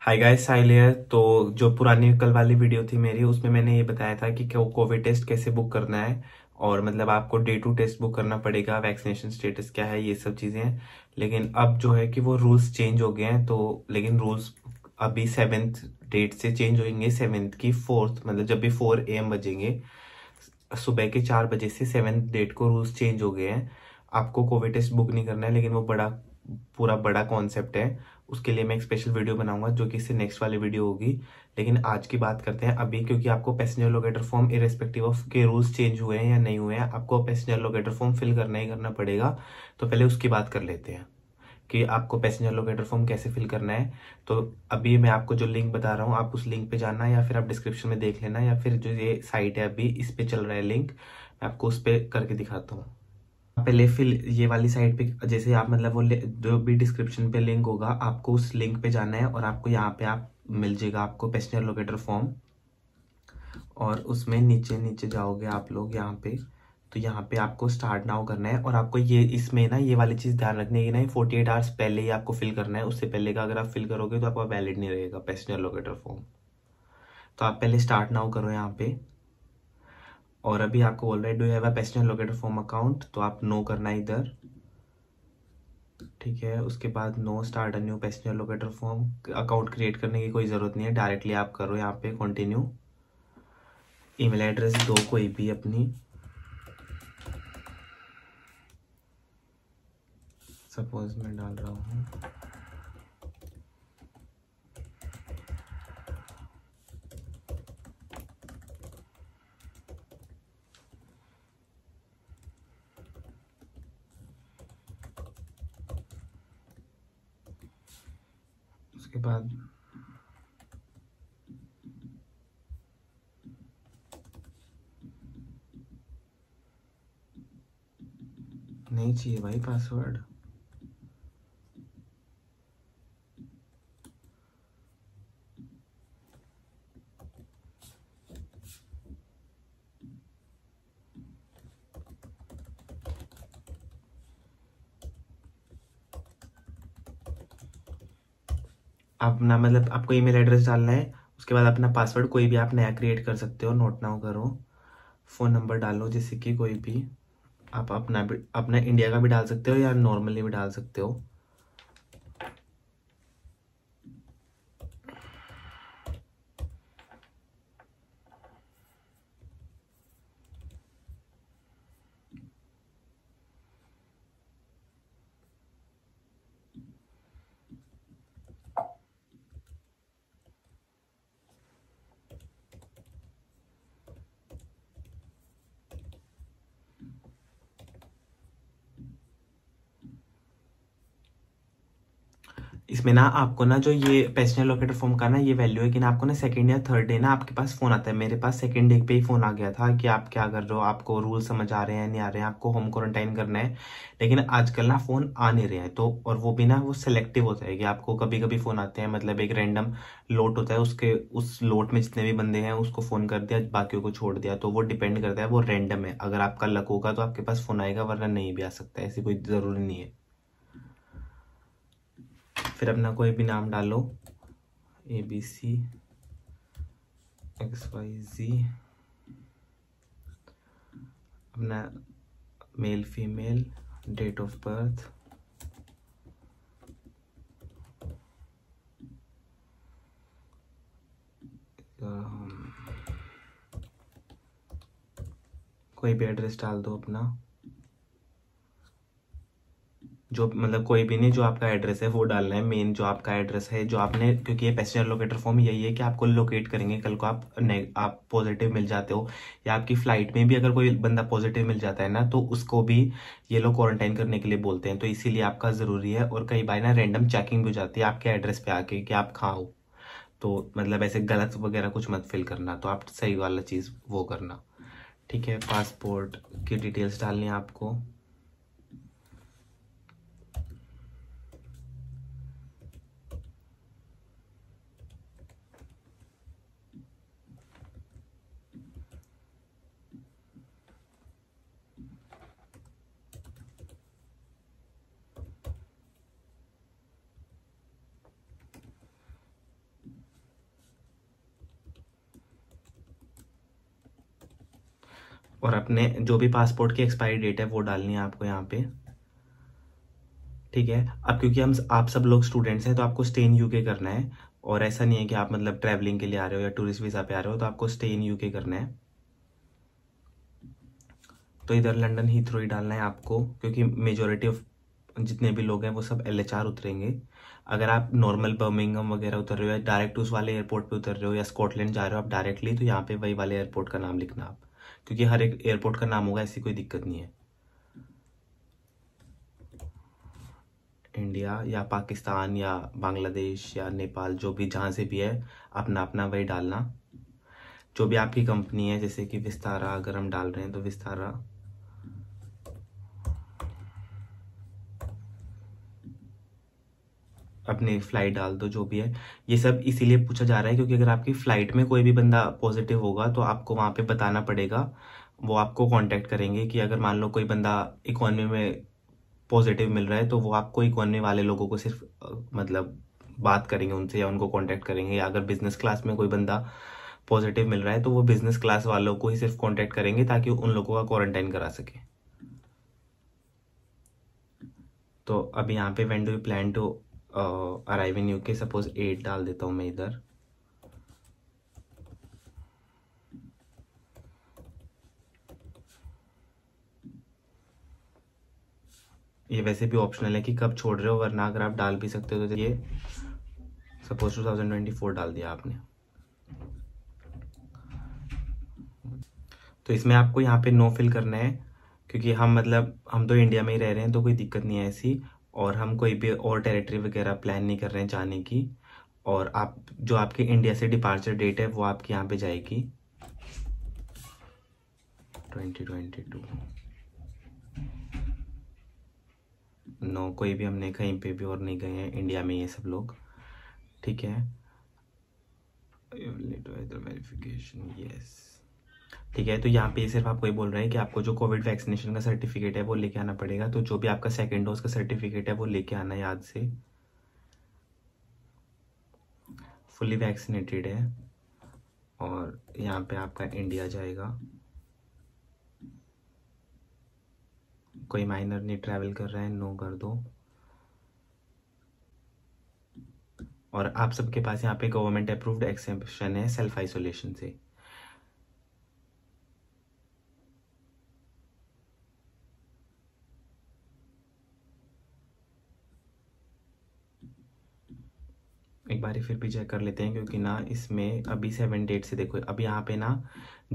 hi guys साइलियर तो जो पुरानी कल वाली वीडियो थी मेरी उसमें मैंने ये बताया था कि क्यों कोविड टेस्ट कैसे बुक करना है और मतलब आपको डे टू टेस्ट बुक करना पड़ेगा वैक्सीनेशन स्टेटस क्या है ये सब चीज़ें हैं लेकिन अब जो है कि वो रूल्स चेंज हो गए हैं तो लेकिन रूल्स अभी सेवेंथ डेट से चेंज होंगे सेवेंथ की फोर्थ मतलब जब भी फोर ए बजेंगे सुबह के चार बजे से सेवेंथ डेट को रूल्स चेंज हो गए हैं आपको कोविड टेस्ट बुक नहीं करना है लेकिन वो बड़ा पूरा बड़ा कॉन्सेप्ट है उसके लिए मैं एक स्पेशल वीडियो बनाऊंगा जो कि इससे नेक्स्ट वाली वीडियो होगी लेकिन आज की बात करते हैं अभी क्योंकि आपको passenger locator form irrespective of के रूल्स चेंज हुए हैं या नहीं हुए हैं आपको पैसेंजर लोकेटर फॉर्म फिल करना ही करना पड़ेगा तो पहले उसकी बात कर लेते हैं कि आपको पैसेंजर लोकेटर फॉर्म कैसे फिल करना है तो अभी मैं आपको जो लिंक बता रहा हूँ आप उस लिंक पे जाना या फिर आप डिस्क्रिप्शन में देख लेना या फिर जो ये साइट है अभी इस पे चल रहा है लिंक मैं आपको उस पर करके दिखाता हूँ पहले फिर ये वाली साइड पे जैसे आप मतलब वो जो भी डिस्क्रिप्शन पे लिंक होगा आपको उस लिंक पे जाना है और आपको यहाँ पे आप मिल जाएगा आपको पैसेंजर लोकेटर फॉर्म और उसमें नीचे नीचे जाओगे आप लोग यहाँ पे तो यहाँ पे आपको स्टार्ट नाउ करना है और आपको ये इसमें ना ये वाली चीज़ ध्यान रखनी है कि ना फोर्टी एट आवर्स पहले ही आपको फिल करना है उससे पहले का अगर आप फिल करोगे तो आपका वैलिड नहीं रहेगा पैसेंजर लोकेटर फॉर्म तो आप पहले स्टार्ट नाउ करो यहाँ पे और अभी आपको already do have a locator form account तो आप नो करना है इधर ठीक है उसके बाद no start a new passenger locator form account create करने की कोई ज़रूरत नहीं है डायरेक्टली आप करो यहाँ पे कंटिन्यू ईमेल एड्रेस दो कोई भी अपनी सपोज मैं डाल रहा हूँ नहीं चाहिए भाई पासवर्ड अपना मतलब आपको ईमेल एड्रेस डालना है उसके बाद अपना पासवर्ड कोई भी आप नया क्रिएट कर सकते हो नोट ना करो फ़ोन नंबर डालो जिससे कि कोई भी आप अपना भी अपना इंडिया का भी डाल सकते हो या नॉर्मली भी डाल सकते हो इसमें ना आपको ना जो ये पेस्टन लोकेटर फॉर्म का ना ये वैल्यू है कि ना आपको ना सेकंड या थर्ड डे ना आपके पास फ़ोन आता है मेरे पास सेकंड डे पे ही फ़ोन आ गया था कि आप क्या कर रहे हो आपको रूल समझ आ रहे हैं नहीं आ रहे हैं आपको होम क्वारंटाइन करना है लेकिन आजकल ना फ़ोन आ नहीं रहे हैं तो और वो भी ना वो सेलेक्टिव होता है कि आपको कभी कभी फ़ोन आते हैं मतलब एक रैंडम लोट होता है उसके उस लोट में जितने भी बंदे हैं उसको फ़ोन कर दिया बाकियों को छोड़ दिया तो वो डिपेंड करता है वो रैंडम है अगर आपका लक होगा तो आपके पास फ़ोन आएगा वरना नहीं भी आ सकता ऐसी कोई ज़रूरी नहीं है फिर अपना कोई भी नाम डालो A B C X Y Z अपना male female date of birth कोई भी एड्रेस डाल दो अपना जो मतलब कोई भी नहीं जो आपका एड्रेस है वो डालना है मेन जो आपका एड्रेस है जो आपने क्योंकि ये पैसेंजर लोकेटर फॉर्म यही है कि आपको लोकेट करेंगे कल को आप आप पॉजिटिव मिल जाते हो या आपकी फ्लाइट में भी अगर कोई बंदा पॉजिटिव मिल जाता है ना तो उसको भी ये लोग क्वारंटाइन करने के लिए बोलते हैं तो इसीलिए आपका ज़रूरी है और कई बार ना रेंडम चेकिंग भी हो जाती है आपके एड्रेस पे आके कि आप कहाँ हो तो मतलब ऐसे गलत वगैरह कुछ मत फिल करना तो आप सही वाला चीज़ वो करना ठीक है पासपोर्ट की डिटेल्स डालनी है आपको और अपने जो भी पासपोर्ट की एक्सपायरी डेट है वो डालनी है आपको यहाँ पे ठीक है अब क्योंकि हम आप सब लोग स्टूडेंट्स हैं तो आपको स्टे इन यूके करना है और ऐसा नहीं है कि आप मतलब ट्रैवलिंग के लिए आ रहे हो या टूरिस्ट वीज़ा पे आ रहे हो तो आपको स्टे इन यूके करना है तो इधर लंडन ही थ्रो ही डालना है आपको क्योंकि मेजोरिटी ऑफ जितने भी लोग हैं वो सब एल उतरेंगे अगर आप नॉर्मल बर्मिंगम वगैरह उतर रहे हो या डायरेक्ट उस वाले एयरपोर्ट पे उतर रहे हो या स्कॉटलैंड जा रहे हो आप डायरेक्टली तो यहाँ पे वही वाले एयरपोर्ट का नाम लिखना आप क्योंकि हर एक एयरपोर्ट का नाम होगा ऐसी कोई दिक्कत नहीं है इंडिया या पाकिस्तान या बांग्लादेश या नेपाल जो भी जहाँ से भी है अपना अपना वही डालना जो भी आपकी कंपनी है जैसे कि विस्तारा अगर हम डाल रहे हैं तो विस्तारा अपने फ्लाइट डाल दो जो भी है ये सब इसीलिए पूछा जा रहा है क्योंकि अगर आपकी फ़्लाइट में कोई भी बंदा पॉजिटिव होगा तो आपको वहाँ पे बताना पड़ेगा वो आपको कांटेक्ट करेंगे कि अगर मान लो कोई बंदा इकोनॉमी में पॉजिटिव मिल रहा है तो वो आपको इकोनॉमी वाले लोगों को सिर्फ मतलब बात करेंगे उनसे या उनको कॉन्टैक्ट करेंगे या अगर बिजनेस क्लास में कोई बंदा पॉजिटिव मिल रहा है तो वो बिजनेस क्लास वालों को ही सिर्फ कॉन्टैक्ट करेंगे ताकि उन लोगों का क्वारंटाइन करा सके तो अब यहाँ पे when do you plan to arrive in के सपोज एट डाल देता हूँ मैं इधर ये वैसे भी ऑप्शनल है कि कब छोड़ रहे हो वरना अगर आप डाल भी सकते हो तो ये सपोज 2024 डाल दिया आपने तो इसमें आपको यहाँ पे नो फिल करना है क्योंकि हम मतलब हम तो इंडिया में ही रह रहे हैं तो कोई दिक्कत नहीं है ऐसी और हम कोई भी और टेरिटरी वगैरह प्लान नहीं कर रहे हैं जाने की और आप जो आपके इंडिया से डिपार्चर डेट है वो आपके यहाँ पे जाएगी 2022 नो कोई भी हमने कहीं पे भी और नहीं गए हैं इंडिया में ये सब लोग ठीक है वेरिफिकेशन यस ठीक है तो यहाँ पे सिर्फ आपको ये बोल रहे हैं कि आपको जो कोविड वैक्सीनेशन का सर्टिफिकेट है वो लेके आना पड़ेगा तो जो भी आपका सेकेंड डोज का सर्टिफिकेट है वो लेके आना याद से फुली वैक्सीनेटेड है और यहाँ पे आपका इंडिया जाएगा कोई माइनर नहीं ट्रैवल कर रहा है नो कर दो और आप सबके पास यहाँ पे गवर्नमेंट अप्रूव्ड एक्सेप्शन है सेल्फ आइसोलेशन से एक बार फिर भी चेक कर लेते हैं क्योंकि ना इसमें अभी सेवन डेट से देखो अब यहाँ पे ना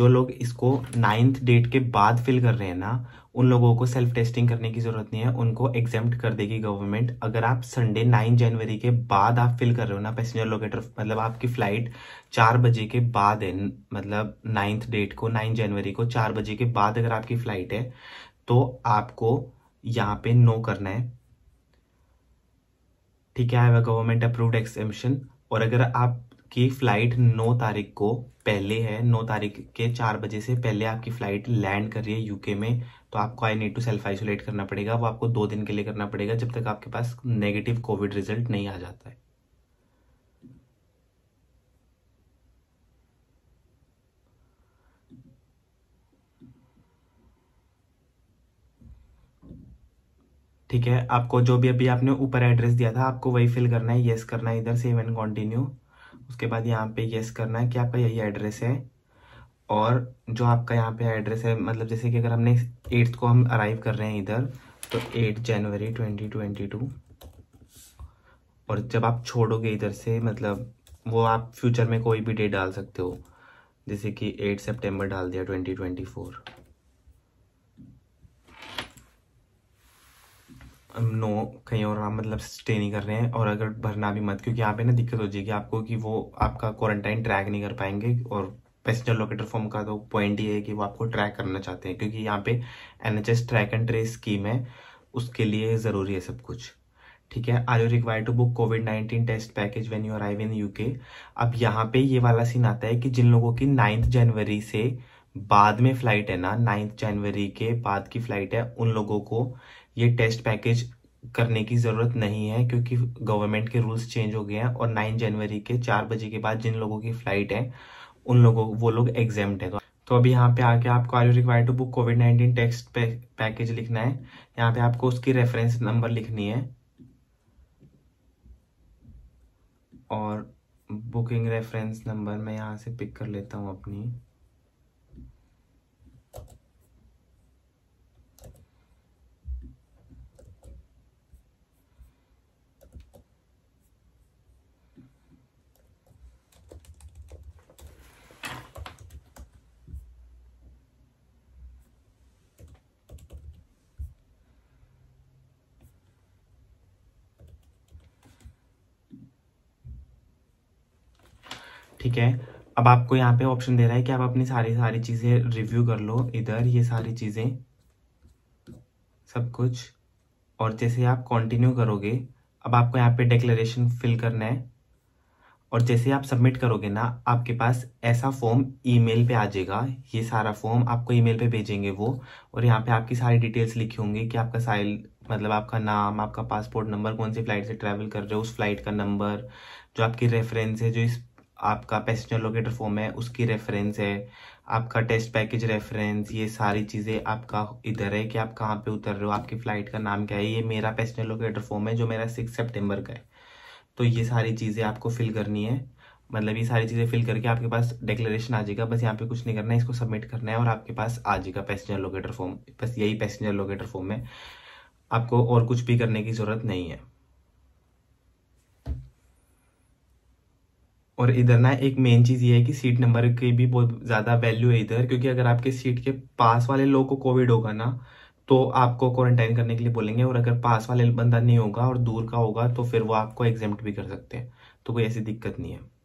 जो लोग इसको नाइन्थ डेट के बाद फिल कर रहे हैं ना उन लोगों को सेल्फ टेस्टिंग करने की ज़रूरत नहीं है उनको एग्जाम्प्ट कर देगी गवर्नमेंट अगर आप संडे नाइन जनवरी के बाद आप फिल कर रहे हो ना पैसेंजर लोकेटर मतलब आपकी फ़्लाइट चार बजे के बाद है मतलब नाइन्थ डेट को नाइन जनवरी को चार बजे के बाद अगर आपकी फ़्लाइट है तो आपको यहाँ पे नो करना है ठीक है have a government approved exemption और अगर आपकी फ्लाइट 9 तारीख को पहले है 9 तारीख के 4 बजे से पहले आपकी फ्लाइट लैंड कर रही है यूके में तो आपको I need to self isolate करना पड़ेगा वो आपको दो दिन के लिए करना पड़ेगा जब तक आपके पास नेगेटिव कोविड रिजल्ट नहीं आ जाता है ठीक है आपको जो भी अभी आपने ऊपर एड्रेस दिया था आपको वही फिल करना है येस करना है इधर सेव एंड कॉन्टिन्यू उसके बाद यहाँ पे येस करना है कि आपका यही एड्रेस है और जो आपका यहाँ पे एड्रेस है मतलब जैसे कि अगर हमने एट्थ को हम अराइव कर रहे हैं इधर तो एट जनवरी ट्वेंटी ट्वेंटी टू और जब आप छोड़ोगे इधर से मतलब वो आप फ्यूचर में कोई भी डेट डाल सकते हो जैसे कि एट सितंबर डाल दिया ट्वेंटी ट्वेंटी फोर नो कहीं और आप मतलब स्टे नहीं कर रहे हैं और अगर भरना भी मत क्योंकि यहाँ पे ना दिक्कत हो जाएगी आपको कि वो आपका क्वारंटाइन ट्रैक नहीं कर पाएंगे और पैसेंजर लोकेटर फॉर्म का तो पॉइंट ये है कि वो आपको ट्रैक करना चाहते हैं क्योंकि यहाँ पे an track and trace scheme है उसके लिए ज़रूरी है सब कुछ ठीक है are you require to book Covid nineteen test package when you arrive in UK अब यहाँ पे ये वाला सीन आता है कि जिन लोगों की नाइन्थ जनवरी से बाद में फ्लाइट है ना नाइन्थ जनवरी के बाद की फ्लाइट है उन लोगों को ये टेस्ट पैकेज करने की ज़रूरत नहीं है क्योंकि गवर्नमेंट के रूल्स चेंज हो गए हैं और नाइन जनवरी के चार बजे के बाद जिन लोगों की फ़्लाइट है उन लोगों वो लोग एग्जाम है तो अभी यहाँ पे आके आपको are you require to book Covid nineteen text package लिखना है यहाँ पे आपको उसकी रेफरेंस नंबर लिखनी है और बुकिंग रेफरेंस नंबर मैं यहाँ से पिक कर लेता हूँ अपनी ठीक है अब आपको यहाँ पे ऑप्शन दे रहा है कि आप अपनी सारी सारी चीज़ें रिव्यू कर लो इधर ये सारी चीज़ें सब कुछ और जैसे आप कंटिन्यू करोगे अब आपको यहाँ पे डिक्लेरेशन फिल करना है और जैसे आप सबमिट करोगे ना आपके पास ऐसा फॉर्म ईमेल पे आ जाएगा ये सारा फॉर्म आपको ईमेल पे भेजेंगे वो और यहाँ पे आपकी सारी डिटेल्स लिखी होंगी कि आपका साइल मतलब आपका नाम आपका पासपोर्ट नंबर कौन सी फ्लाइट से ट्रैवल कर रहे हो उस फ्लाइट का नंबर जो आपकी रेफरेंस है जो इस आपका पैसेंजर लोकेटर फॉर्म है उसकी रेफरेंस है आपका टेस्ट पैकेज रेफरेंस ये सारी चीज़ें आपका इधर है कि आप कहाँ पे उतर रहे हो आपकी फ़्लाइट का नाम क्या है ये मेरा पैसेंजर लोकेटर फॉर्म है जो मेरा सिक्स सेप्टेम्बर का है तो ये सारी चीज़ें आपको फिल करनी है मतलब ये सारी चीज़ें फिल करके आपके पास डिक्लेरेशन आ जाएगा बस यहाँ पे कुछ नहीं करना है इसको सबमिट करना है और आपके पास आ जाएगा पैसेंजर लोकेटर फॉर्म बस यही पैसेंजर लोकेटर फॉर्म है आपको और कुछ भी करने की ज़रूरत नहीं है और इधर ना एक मेन चीज़ ये है कि सीट नंबर की भी बहुत ज़्यादा वैल्यू है इधर क्योंकि अगर आपके सीट के पास वाले लोग को कोविड होगा ना तो आपको क्वारंटाइन करने के लिए बोलेंगे और अगर पास वाले बंदा नहीं होगा और दूर का होगा तो फिर वो आपको एग्जेम्प्ट भी कर सकते हैं तो कोई ऐसी दिक्कत नहीं है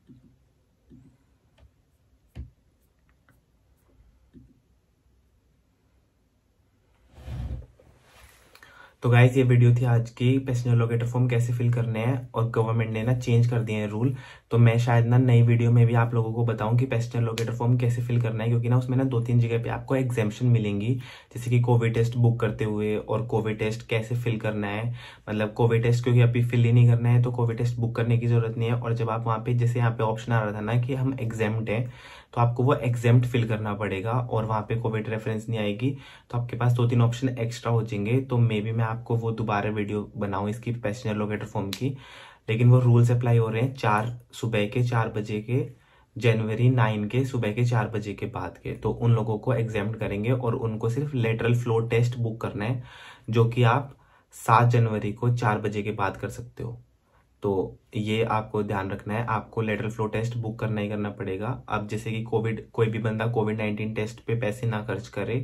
तो गाइज ये वीडियो थी आज की पैसेंजर लोकेटर फॉर्म कैसे फिल करने हैं और गवर्नमेंट ने ना चेंज कर दिए हैं रूल तो मैं शायद ना नई वीडियो में भी आप लोगों को बताऊं कि पैसेंजर लोकेटर फॉर्म कैसे फिल करना है क्योंकि ना उसमें ना दो तीन जगह पे आपको एग्जेम्पन मिलेंगी जैसे कि कोविड टेस्ट बुक करते हुए और कोविड टेस्ट कैसे फिल करना है मतलब कोविड टेस्ट क्योंकि अभी फिल ही नहीं करना है तो कोविड टेस्ट बुक करने की जरूरत नहीं है और जब आप वहाँ पे जैसे यहाँ पे ऑप्शन आ रहा था ना कि हम एग्जाम्ड हैं तो आपको वो एग्जाम फिल करना पड़ेगा और वहाँ पे कोविड रेफरेंस नहीं आएगी तो आपके पास दो तीन ऑप्शन एक्स्ट्रा हो जाएंगे तो मे बी मैं आपको वो दोबारा वीडियो बनाऊँ इसकी पैसेंजर लोकेटर फॉर्म की लेकिन वो रूल्स अप्लाई हो रहे हैं चार सुबह के चार बजे के जनवरी नाइन के सुबह के चार बजे के बाद के तो उन लोगों को एग्जाम करेंगे और उनको सिर्फ लेटरल फ्लो टेस्ट बुक करना है जो कि आप सात जनवरी को चार बजे के बाद कर सकते हो तो ये आपको ध्यान रखना है आपको लेटरल फ्लो टेस्ट बुक करना ही करना पड़ेगा अब जैसे कि कोविड कोई भी बंदा कोविड नाइन्टीन टेस्ट पे पैसे ना खर्च करे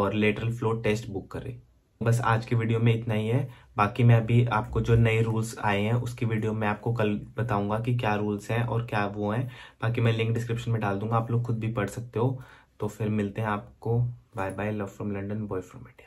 और लेटरल फ्लो टेस्ट बुक करे बस आज की वीडियो में इतना ही है बाकी मैं अभी आपको जो नए रूल्स आए हैं उसकी वीडियो मैं आपको कल बताऊंगा कि क्या रूल्स हैं और क्या वो हैं बाकी मैं लिंक डिस्क्रिप्शन में डाल दूंगा आप लोग खुद भी पढ़ सकते हो तो फिर मिलते हैं आपको bye bye love from London boy from it